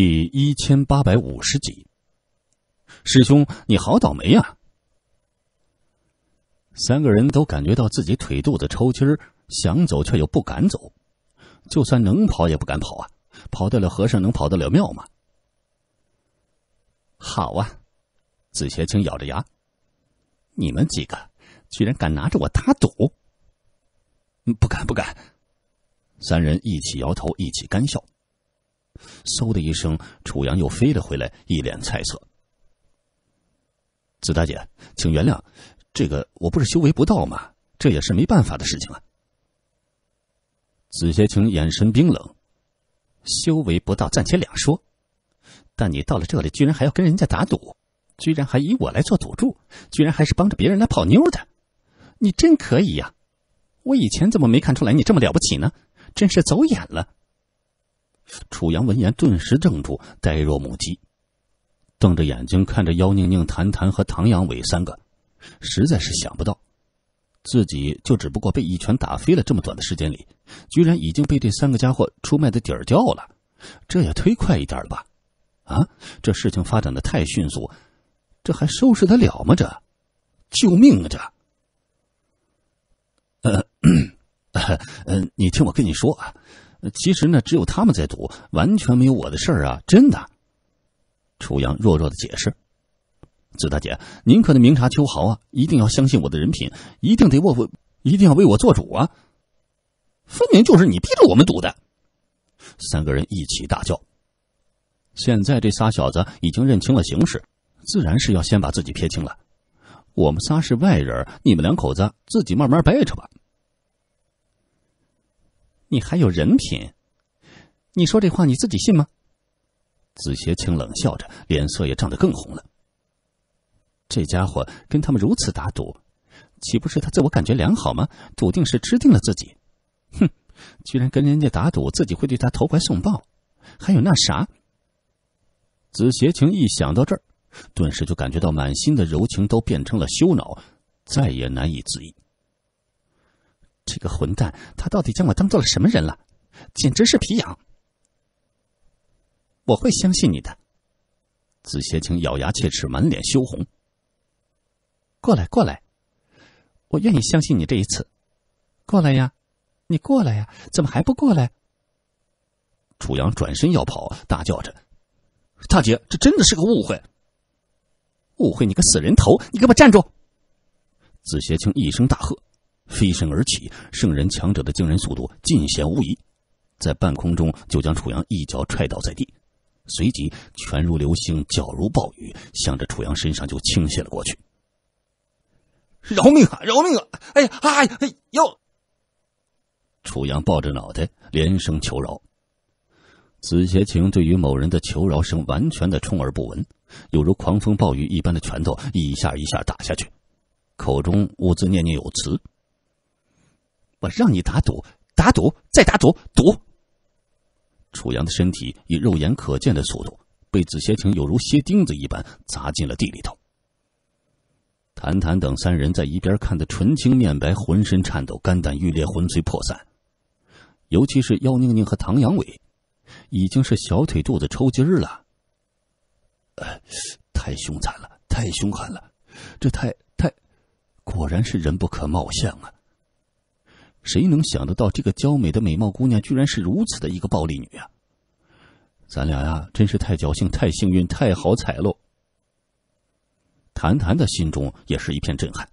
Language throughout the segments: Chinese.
第一千八百五十集。师兄，你好倒霉呀！三个人都感觉到自己腿肚子抽筋儿，想走却又不敢走，就算能跑也不敢跑啊！跑得了和尚能跑得了庙吗？好啊！紫邪青咬着牙：“你们几个居然敢拿着我打赌！”不敢不敢！三人一起摇头，一起干笑。嗖的一声，楚阳又飞了回来，一脸猜测。子大姐，请原谅，这个我不是修为不到吗？这也是没办法的事情啊。子邪情眼神冰冷，修为不到暂且两说，但你到了这里居然还要跟人家打赌，居然还以我来做赌注，居然还是帮着别人来泡妞的，你真可以呀！我以前怎么没看出来你这么了不起呢？真是走眼了。楚阳闻言顿时怔住，呆若木鸡，瞪着眼睛看着妖宁宁、谭谭和唐阳伟三个，实在是想不到，自己就只不过被一拳打飞了，这么短的时间里，居然已经被这三个家伙出卖的底儿掉了，这也忒快一点了吧？啊，这事情发展的太迅速，这还收拾得了吗？这，救命啊！这，呃，嗯，你听我跟你说啊。其实呢，只有他们在赌，完全没有我的事儿啊！真的，楚阳弱弱的解释：“子大姐，您可得明察秋毫啊！一定要相信我的人品，一定得为我，一定要为我做主啊！分明就是你逼着我们赌的！”三个人一起大叫：“现在这仨小子已经认清了形势，自然是要先把自己撇清了。我们仨是外人，你们两口子自己慢慢掰扯吧。”你还有人品？你说这话你自己信吗？紫邪情冷笑着，脸色也涨得更红了。这家伙跟他们如此打赌，岂不是他自我感觉良好吗？笃定是吃定了自己。哼，居然跟人家打赌自己会对他投怀送抱，还有那啥……紫邪情一想到这儿，顿时就感觉到满心的柔情都变成了羞恼，再也难以自抑。这个混蛋，他到底将我当做了什么人了？简直是皮痒！我会相信你的。紫邪青咬牙切齿，满脸羞红。过来，过来！我愿意相信你这一次。过来呀，你过来呀！怎么还不过来？楚阳转身要跑，大叫着：“大姐，这真的是个误会！误会你个死人头！你给我站住！”紫邪青一声大喝。飞身而起，圣人强者的惊人速度尽显无疑，在半空中就将楚阳一脚踹倒在地，随即拳如流星，脚如暴雨，向着楚阳身上就倾泻了过去。“饶命啊！饶命啊！”哎呀！哎呀！哎呦。楚阳抱着脑袋，连声求饶。紫邪情对于某人的求饶声完全的充耳不闻，犹如狂风暴雨一般的拳头一下一下打下去，口中兀自念念有词。我让你打赌，打赌，再打赌，赌！楚阳的身体以肉眼可见的速度被紫邪情有如蝎钉子一般砸进了地里头。谭谭等三人在一边看的，唇青面白，浑身颤抖，肝胆欲裂，魂飞魄散。尤其是妖宁宁和唐阳伟，已经是小腿肚子抽筋了。呃，太凶残了，太凶狠了，这太太，果然是人不可貌相啊！谁能想得到，这个娇美的美貌姑娘，居然是如此的一个暴力女啊！咱俩呀，真是太侥幸、太幸运、太好彩喽！谭谭的心中也是一片震撼。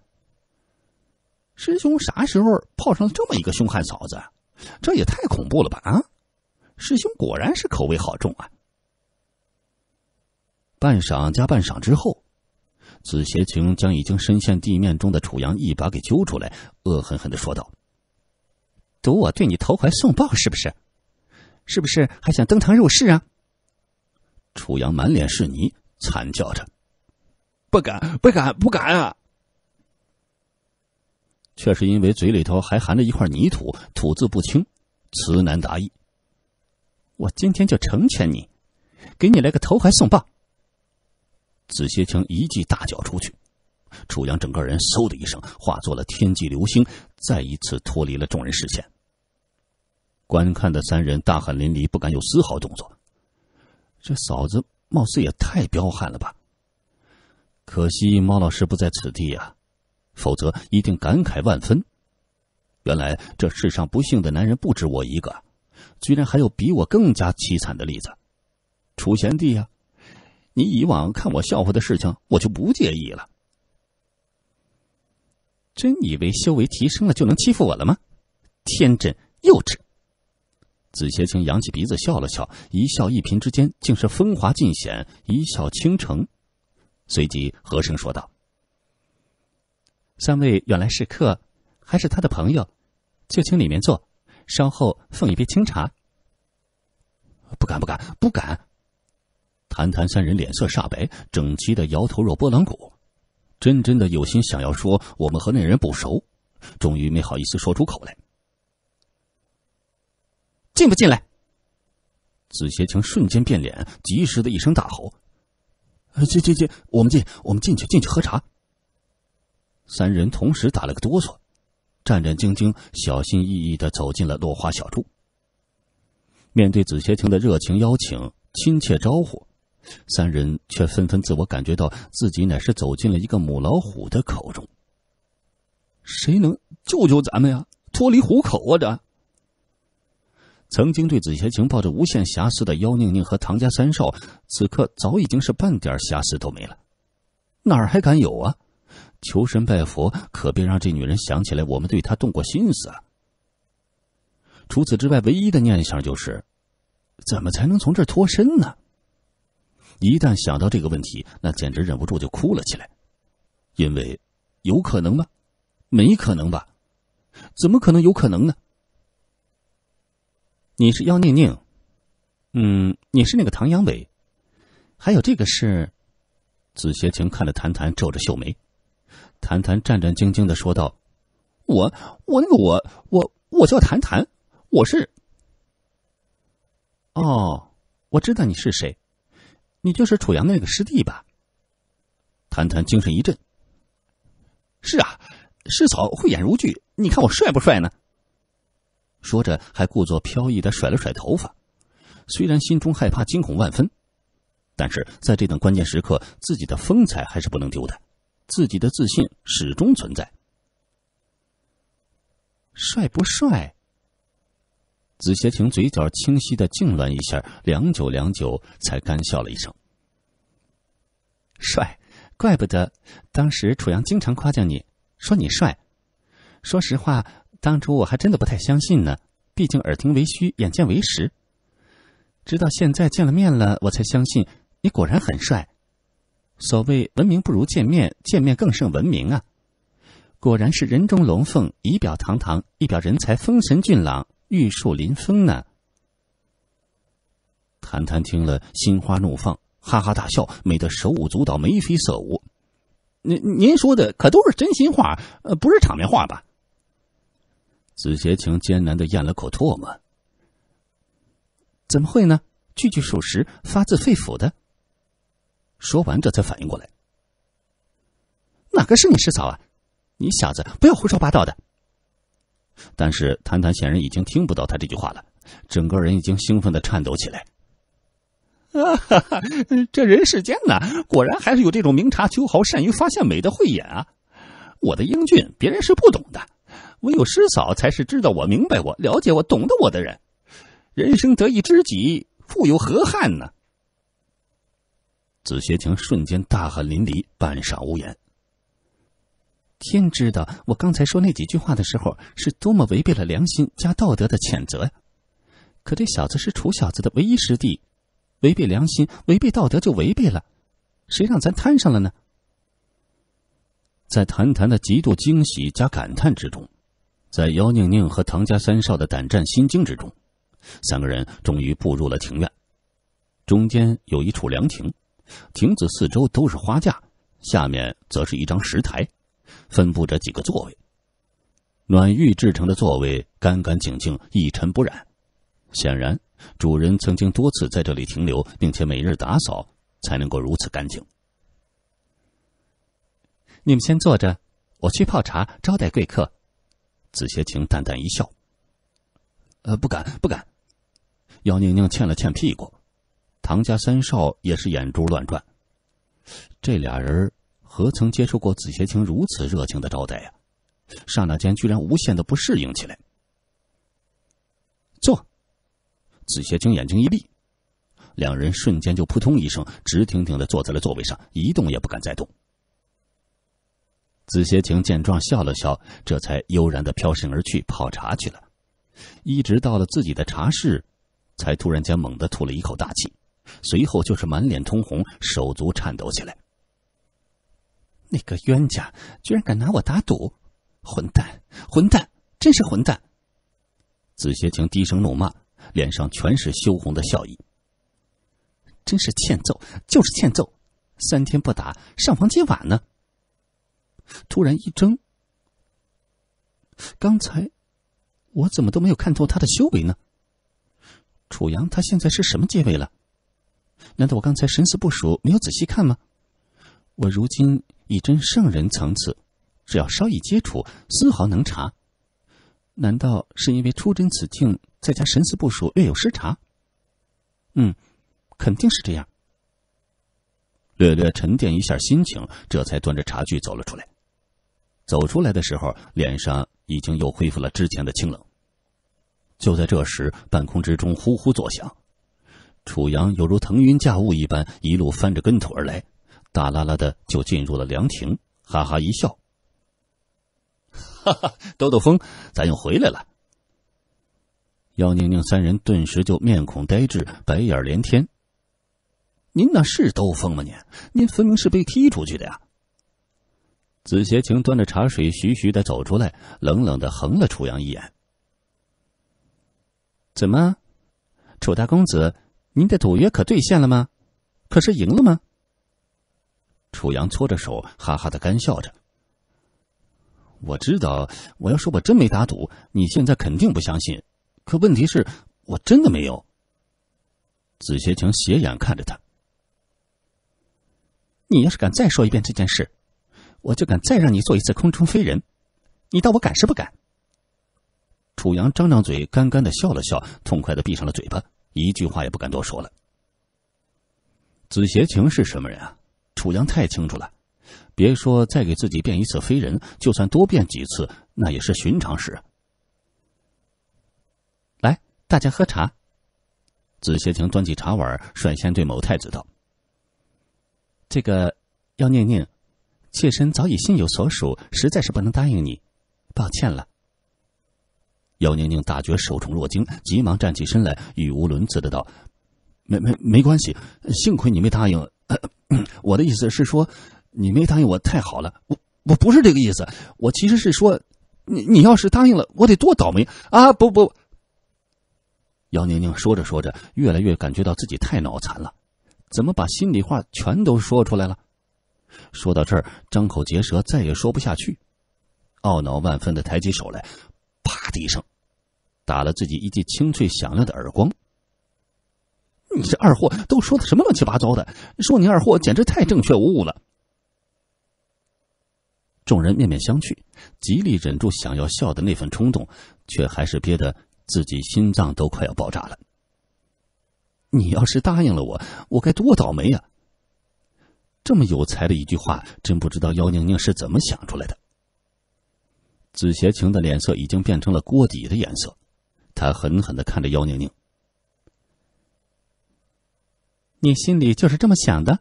师兄啥时候泡上这么一个凶悍嫂子？这也太恐怖了吧！啊，师兄果然是口味好重啊！半晌加半晌之后，紫邪晴将已经深陷地面中的楚阳一把给揪出来，恶狠狠的说道。赌我对你投怀送抱是不是？是不是还想登堂入室啊？楚阳满脸是泥，惨叫着：“不敢，不敢，不敢啊！”却是因为嘴里头还含着一块泥土，吐字不清，词难达意。我今天就成全你，给你来个投怀送抱。紫歇青一记大脚出去，楚阳整个人嗖的一声化作了天际流星，再一次脱离了众人视线。观看的三人大汗淋漓，不敢有丝毫动作。这嫂子貌似也太彪悍了吧？可惜猫老师不在此地呀，否则一定感慨万分。原来这世上不幸的男人不止我一个，居然还有比我更加凄惨的例子。楚贤弟呀，你以往看我笑话的事情，我就不介意了。真以为修为提升了就能欺负我了吗？天真幼稚！紫邪青扬起鼻子笑了笑，一笑一颦之间，竟是风华尽显，一笑倾城。随即和声说道：“三位原来是客，还是他的朋友，就请里面坐，稍后奉一杯清茶。”不敢，不敢，不敢！谭谭三人脸色煞白，整齐的摇头若拨浪鼓，真真的有心想要说我们和那人不熟，终于没好意思说出口来。进不进来？紫邪青瞬间变脸，及时的一声大吼：“啊，进进进，我们进，我们进去进去喝茶。”三人同时打了个哆嗦，战战兢兢、小心翼翼的走进了落花小筑。面对紫邪青的热情邀请、亲切招呼，三人却纷纷自我感觉到自己乃是走进了一个母老虎的口中。谁能救救咱们呀？脱离虎口啊！这。曾经对紫邪情抱着无限瑕疵的妖宁宁和唐家三少，此刻早已经是半点瑕疵都没了，哪儿还敢有啊？求神拜佛，可别让这女人想起来我们对她动过心思。啊！除此之外，唯一的念想就是，怎么才能从这儿脱身呢？一旦想到这个问题，那简直忍不住就哭了起来，因为，有可能吗？没可能吧？怎么可能有可能呢？你是妖孽宁，嗯，你是那个唐阳伟，还有这个是，紫邪情看着谭谭，皱着秀眉，谭谭战战兢兢的说道：“我我那个我我我叫谭谭，我是。”哦，我知道你是谁，你就是楚阳那个师弟吧？谭谭精神一振：“是啊，师草慧眼如炬，你看我帅不帅呢？”说着，还故作飘逸的甩了甩头发。虽然心中害怕、惊恐万分，但是在这等关键时刻，自己的风采还是不能丢的，自己的自信始终存在。帅不帅？紫邪情嘴角清晰的痉挛一下，良久良久，才干笑了一声：“帅，怪不得当时楚阳经常夸奖你，说你帅。说实话。”当初我还真的不太相信呢，毕竟耳听为虚，眼见为实。直到现在见了面了，我才相信你果然很帅。所谓文明不如见面，见面更胜闻名啊！果然是人中龙凤，仪表堂堂，一表人才，风神俊朗，玉树临风呢。谭谭听了，心花怒放，哈哈大笑，美得手舞足蹈，眉飞色舞。您您说的可都是真心话，呃，不是场面话吧？紫杰情艰难的咽了口唾沫：“怎么会呢？句句属实，发自肺腑的。”说完，这才反应过来：“哪个是你师嫂啊？你小子不要胡说八道的！”但是谭谭显然已经听不到他这句话了，整个人已经兴奋的颤抖起来。“啊哈哈，这人世间呢，果然还是有这种明察秋毫、善于发现美的慧眼啊！我的英俊，别人是不懂的。”唯有师嫂才是知道我、明白我、了解我、懂得我的人。人生得一知己，复有何憾呢？子学强瞬间大汗淋漓，半晌无言。天知道，我刚才说那几句话的时候，是多么违背了良心加道德的谴责呀！可这小子是楚小子的唯一师弟，违背良心、违背道德就违背了，谁让咱摊上了呢？在谈谈的极度惊喜加感叹之中。在姚宁宁和唐家三少的胆战心惊之中，三个人终于步入了庭院。中间有一处凉亭，亭子四周都是花架，下面则是一张石台，分布着几个座位。暖玉制成的座位干干净净，一尘不染，显然主人曾经多次在这里停留，并且每日打扫，才能够如此干净。你们先坐着，我去泡茶招待贵客。紫邪情淡淡一笑：“呃，不敢，不敢。”姚宁宁欠了欠屁股，唐家三少也是眼珠乱转。这俩人何曾接受过紫邪情如此热情的招待呀？刹那间，居然无限的不适应起来。坐，紫邪情眼睛一闭，两人瞬间就扑通一声，直挺挺的坐在了座位上，一动也不敢再动。紫邪情见状笑了笑，这才悠然的飘身而去，泡茶去了。一直到了自己的茶室，才突然间猛地吐了一口大气，随后就是满脸通红，手足颤抖起来。那个冤家居然敢拿我打赌！混蛋，混蛋，真是混蛋！紫邪情低声怒骂，脸上全是羞红的笑意。真是欠揍，就是欠揍！三天不打，上房揭瓦呢！突然一怔，刚才我怎么都没有看透他的修为呢？楚阳他现在是什么阶位了？难道我刚才神思不熟，没有仔细看吗？我如今已真圣人层次，只要稍一接触，丝毫能查。难道是因为出真此境，再加神思不熟，略有失察？嗯，肯定是这样。略略沉淀一下心情，这才端着茶具走了出来。走出来的时候，脸上已经又恢复了之前的清冷。就在这时，半空之中呼呼作响，楚阳犹如腾云驾雾一般，一路翻着跟头而来，大啦啦的就进入了凉亭，哈哈一笑。哈哈，兜兜风，咱又回来了。姚宁宁三人顿时就面孔呆滞，白眼连天。您那是兜风吗？您您分明是被踢出去的呀！紫邪情端着茶水，徐徐的走出来，冷冷的横了楚阳一眼：“怎么，楚大公子，您的赌约可兑现了吗？可是赢了吗？”楚阳搓着手，哈哈的干笑着：“我知道，我要说我真没打赌，你现在肯定不相信。可问题是，我真的没有。”紫邪情斜眼看着他：“你要是敢再说一遍这件事。”我就敢再让你做一次空中飞人，你当我敢是不敢？楚阳张张嘴，干干的笑了笑，痛快的闭上了嘴巴，一句话也不敢多说了。子邪情是什么人啊？楚阳太清楚了，别说再给自己变一次飞人，就算多变几次，那也是寻常事。来，大家喝茶。子邪情端起茶碗，率先对某太子道：“这个要念念。”妾身早已心有所属，实在是不能答应你，抱歉了。姚宁宁大觉受宠若惊，急忙站起身来，语无伦次的道：“没没没关系，幸亏你没答应。我的意思是说，你没答应我太好了。我我不是这个意思，我其实是说，你你要是答应了，我得多倒霉啊！不不。”姚宁宁说着说着，越来越感觉到自己太脑残了，怎么把心里话全都说出来了？说到这儿，张口结舌，再也说不下去，懊恼万分的抬起手来，啪的一声，打了自己一记清脆响亮的耳光。你这二货，都说的什么乱七八糟的？说你二货，简直太正确无误了。众人面面相觑，极力忍住想要笑的那份冲动，却还是憋得自己心脏都快要爆炸了。你要是答应了我，我该多倒霉呀！这么有才的一句话，真不知道姚宁宁是怎么想出来的。紫邪情的脸色已经变成了锅底的颜色，他狠狠的看着姚宁宁：“你心里就是这么想的？”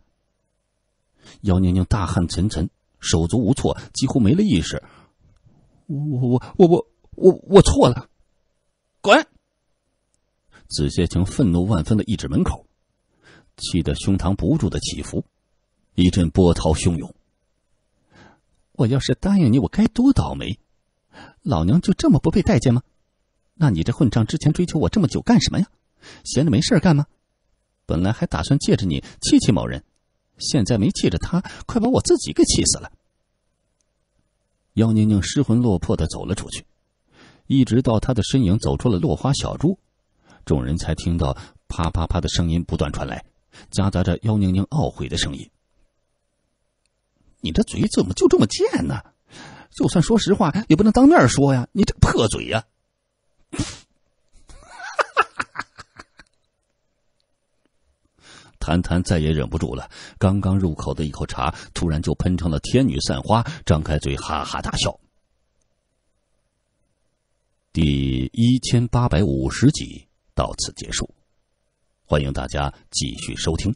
姚宁宁大汗涔涔，手足无措，几乎没了意识：“我我我我我我错了，滚！”紫邪情愤怒万分的一指门口，气得胸膛不住的起伏。一阵波涛汹涌。我要是答应你，我该多倒霉！老娘就这么不被待见吗？那你这混账之前追求我这么久干什么呀？闲着没事干吗？本来还打算借着你气气某人，现在没气着他，快把我自己给气死了。姚宁宁失魂落魄的走了出去，一直到她的身影走出了落花小筑，众人才听到啪啪啪的声音不断传来，夹杂着姚宁宁懊悔的声音。你这嘴怎么就这么贱呢？就算说实话，也不能当面说呀！你这破嘴呀！谭谭再也忍不住了，刚刚入口的一口茶，突然就喷成了天女散花，张开嘴哈哈大笑。第一千八百五十集到此结束，欢迎大家继续收听。